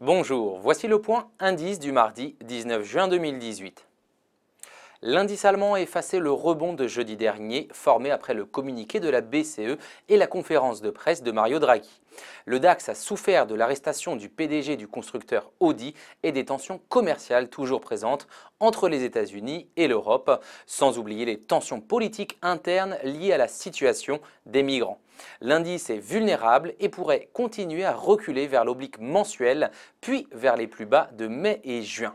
Bonjour, voici le point indice du mardi 19 juin 2018. L'indice allemand a effacé le rebond de jeudi dernier, formé après le communiqué de la BCE et la conférence de presse de Mario Draghi. Le DAX a souffert de l'arrestation du PDG du constructeur Audi et des tensions commerciales toujours présentes entre les États-Unis et l'Europe, sans oublier les tensions politiques internes liées à la situation des migrants. L'indice est vulnérable et pourrait continuer à reculer vers l'oblique mensuel, puis vers les plus bas de mai et juin.